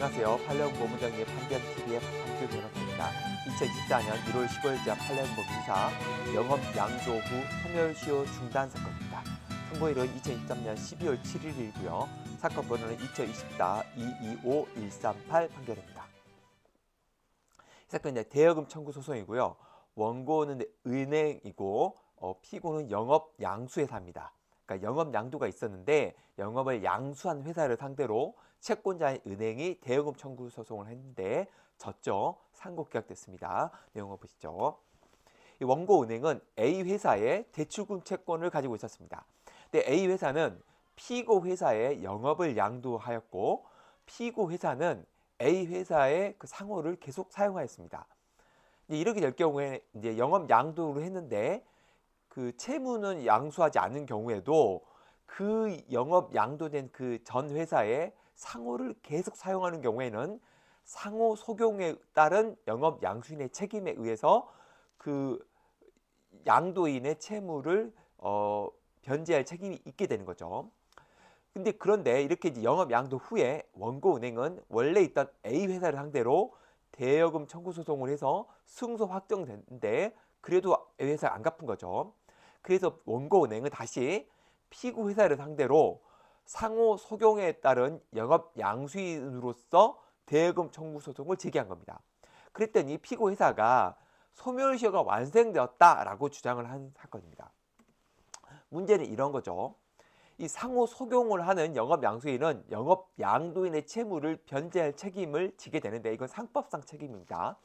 안녕하세요. 팔레온고무장의 판변TV의 박한규 변호사입니다. 2024년 1월 10월자 팔레온고 민사 영업 양조 후 소멸 시효 중단 사건입니다. 선고일은 2023년 12월 7일이고요. 사건 번호는 2024 225138 판결입니다. 이 사건은 대여금 청구 소송이고요. 원고는 은행이고 어, 피고는 영업 양수회사입니다. 그러니까 영업 양도가 있었는데 영업을 양수한 회사를 상대로 채권자인 은행이 대여금 청구 소송을 했는데 졌죠. 상고 기각됐습니다. 내용을 보시죠. 이 원고 은행은 A 회사의 대출금 채권을 가지고 있었습니다. 근데 A 회사는 피고 회사의 영업을 양도하였고 피고 회사는 A 회사의 그 상호를 계속 사용하였습니다. 이렇게 될 경우에 이제 영업 양도를 했는데 그 채무는 양수하지 않은 경우에도 그 영업 양도된 그 전 회사의 상호를 계속 사용하는 경우에는 상호 소경에 따른 영업 양수인의 책임에 의해서 그 양도인의 채무를 어, 변제할 책임이 있게 되는 거죠. 근데 그런데 이렇게 영업 양도 후에 원고은행은 원래 있던 A 회사를 상대로 대여금 청구 소송을 해서 승소 확정됐는데 그래도 A 회사안 갚은 거죠. 그래서 원고 은행은 다시 피고 회사를 상대로 상호 소경에 따른 영업 양수인으로서 대금 청구 소송을 제기한 겁니다. 그랬더니 피고 회사가 소멸시효가 완성되었다라고 주장을 한 사건입니다. 문제는 이런 거죠. 이 상호 소경을 하는 영업양수인은 영업양도인의 채무를 변제할 책임을 지게 되는데 이건 상법상 책임입니다.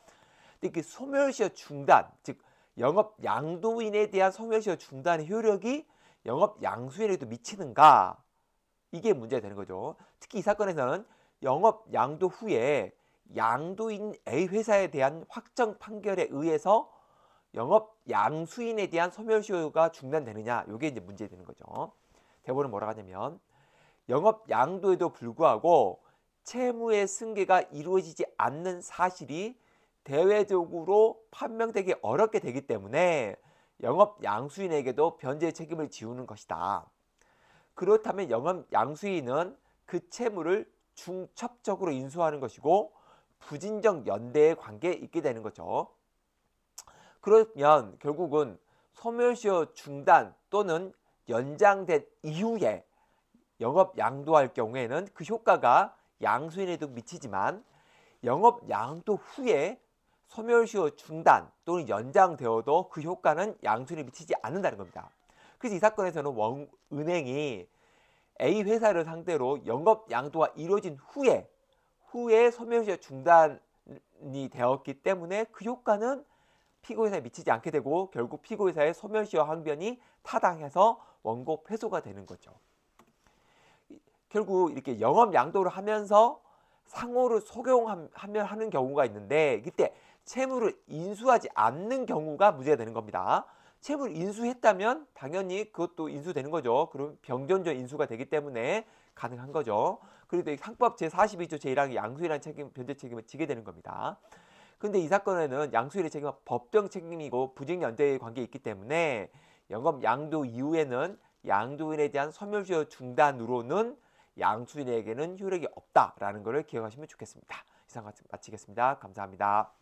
특히 그 소멸시효 중단, 즉 영업 양도인에 대한 소멸시효 중단의 효력이 영업 양수에도 인 미치는가 이게 문제가 되는 거죠. 특히 이 사건에서는 영업 양도 후에 양도인 A 회사에 대한 확정 판결에 의해서 영업 양수인에 대한 소멸시효가 중단되느냐 이게 이제 문제 되는 거죠. 대본은 뭐라고 하냐면 영업 양도에도 불구하고 채무의 승계가 이루어지지 않는 사실이 대외적으로 판명되기 어렵게 되기 때문에 영업 양수인에게도 변제 책임을 지우는 것이다. 그렇다면 영업 양수인은 그 채무를 중첩적으로 인수하는 것이고 부진정 연대의 관계에 있게 되는 거죠. 그러면 결국은 소멸시효 중단 또는 연장된 이후에 영업 양도할 경우에는 그 효과가 양수인에도 미치지만 영업 양도 후에 소멸시효 중단 또는 연장되어도 그 효과는 양손에 미치지 않는다는 겁니다. 그래서 이 사건에서는 원, 은행이 A 회사를 상대로 영업 양도가 이루어진 후에 후에 소멸시효 중단이 되었기 때문에 그 효과는 피고회사에 미치지 않게 되고 결국 피고회사의 소멸시효 항변이 타당해서 원고 패소가 되는 거죠. 결국 이렇게 영업 양도를 하면서 상호를 속용하면 하는 경우가 있는데 이때 채무를 인수하지 않는 경우가 무죄가 되는 겁니다. 채무를 인수했다면 당연히 그것도 인수되는 거죠. 그럼 병전적 인수가 되기 때문에 가능한 거죠. 그리고 상법 제42조 제1항의 양수일한 책임, 변제 책임을 지게 되는 겁니다. 근데 이 사건에는 양수일의 책임은 법정 책임이고 부정연대의 관계에 있기 때문에 영업 양도 이후에는 양도인에 대한 소멸시효 중단으로는 양수인에게는 효력이 없다라는 것을 기억하시면 좋겠습니다. 이상 마치겠습니다. 감사합니다.